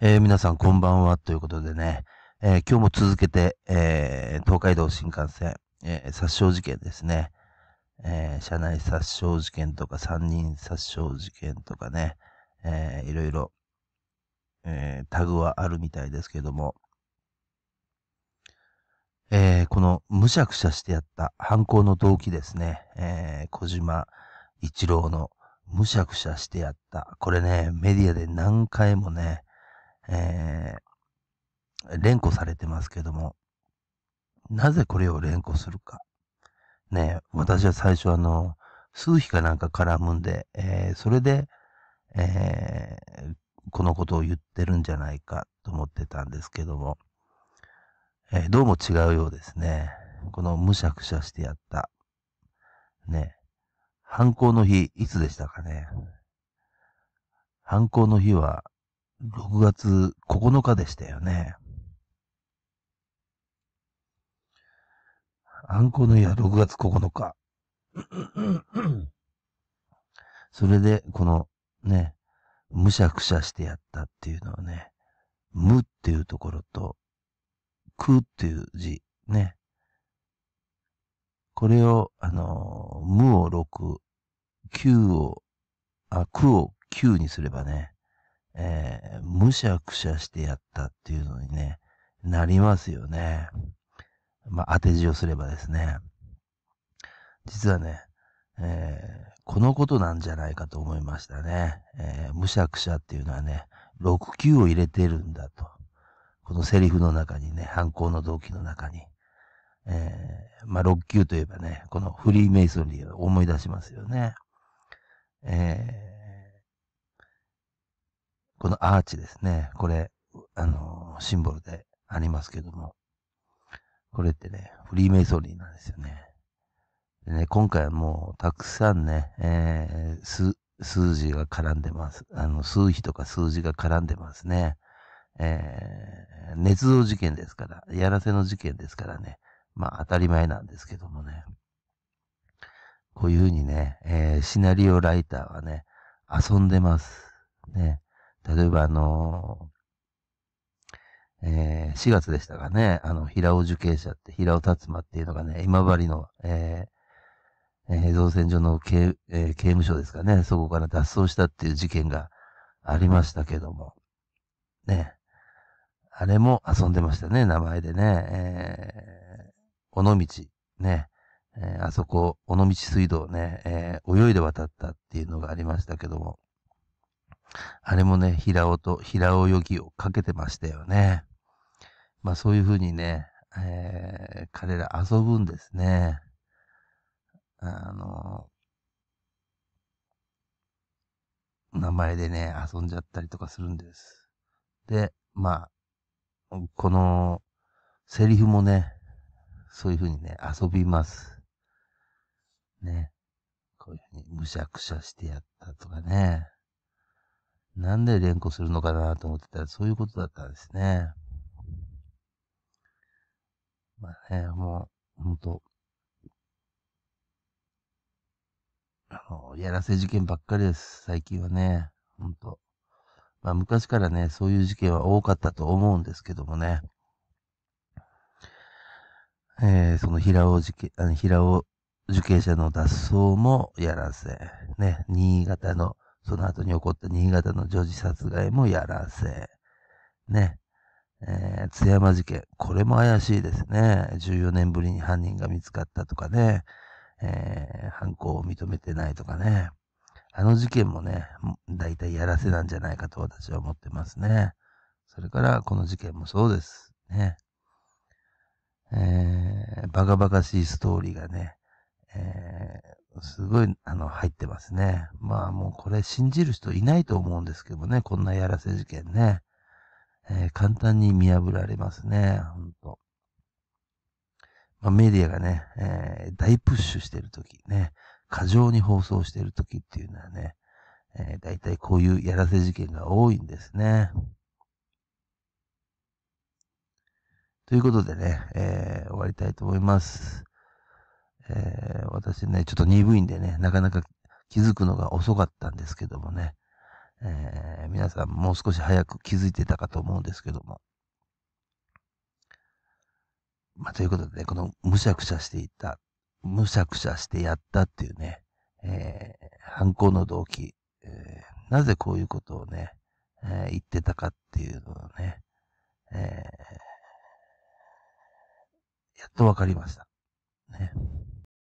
えー、皆さんこんばんはということでね、えー、今日も続けて、えー、東海道新幹線、え殺傷事件ですね、え車内殺傷事件とか3人殺傷事件とかね、えー、いろいろ、えタグはあるみたいですけども、えこのむしゃくしゃしてやった犯行の動機ですね、え小島一郎のむしゃくしゃしてやった。これね、メディアで何回もね、えー、連呼されてますけども、なぜこれを連呼するか。ね、私は最初あの、数比かなんか絡むんで、えー、それで、えー、このことを言ってるんじゃないかと思ってたんですけども、えー、どうも違うようですね。このむしゃくしゃしてやった。ね。犯行の日、いつでしたかね。犯行の日は、6月9日でしたよね。あんこの家は6月9日。それで、このね、むしゃくしゃしてやったっていうのはね、むっていうところと、くっていう字、ね。これを、あの、むを6、9を、あ、くを9にすればね、えー、むしゃくしゃしてやったっていうのにね、なりますよね。まあ、当て字をすればですね。実はね、えー、このことなんじゃないかと思いましたね。えー、むしゃくしゃっていうのはね、6級を入れてるんだと。このセリフの中にね、犯行の動機の中に。えー、まあ、6級といえばね、このフリーメイソンリーを思い出しますよね。えーこのアーチですね。これ、あの、シンボルでありますけども。これってね、フリーメイソリーなんですよね。でね、今回はもうたくさんね、えー、数字が絡んでます。あの、数比とか数字が絡んでますね。えー、捏造事件ですから、やらせの事件ですからね。まあ当たり前なんですけどもね。こういうふうにね、えー、シナリオライターはね、遊んでます。ね。例えばあのえー、4月でしたかね、あの、平尾受刑者って、平尾達馬っていうのがね、今治の、えー、えー、造船所の刑,、えー、刑務所ですかね、そこから脱走したっていう事件がありましたけども、ね、あれも遊んでましたね、名前でね、えー、尾道、ね、えー、あそこ、尾道水道ね、えー、泳いで渡ったっていうのがありましたけども、あれもね、平尾と平尾よぎをかけてましたよね。まあそういうふうにね、えー、彼ら遊ぶんですね。あの、名前でね、遊んじゃったりとかするんです。で、まあ、この、セリフもね、そういうふうにね、遊びます。ね。こういうふうにむしゃくしゃしてやったとかね。なんで連呼するのかなと思ってたら、そういうことだったんですね。まあね、もう、ほんと、あの、やらせ事件ばっかりです、最近はね。ほんと。まあ昔からね、そういう事件は多かったと思うんですけどもね。えー、その平尾事件、あの平尾受刑者の脱走もやらせ。ね、新潟のその後に起こった新潟の女児殺害もやらせ。ね。えー、津山事件。これも怪しいですね。14年ぶりに犯人が見つかったとかね。えー、犯行を認めてないとかね。あの事件もね、大体やらせなんじゃないかと私は思ってますね。それから、この事件もそうです。ね。えー、バカバカしいストーリーがね、えすごい、あの、入ってますね。まあもうこれ信じる人いないと思うんですけどね、こんなやらせ事件ね。えー、簡単に見破られますね、ほんと。まあ、メディアがね、えー、大プッシュしてるときね、過剰に放送してるときっていうのはね、えー、大体こういうやらせ事件が多いんですね。ということでね、えー、終わりたいと思います。えー私ね、ちょっと鈍いんでね、なかなか気づくのが遅かったんですけどもね、えー、皆さんもう少し早く気づいてたかと思うんですけども。まあ、ということでね、このむしゃくしゃしていた、むしゃくしゃしてやったっていうね、えー、犯行の動機、えー、なぜこういうことをね、えー、言ってたかっていうのをね、えー、やっとわかりました。ね。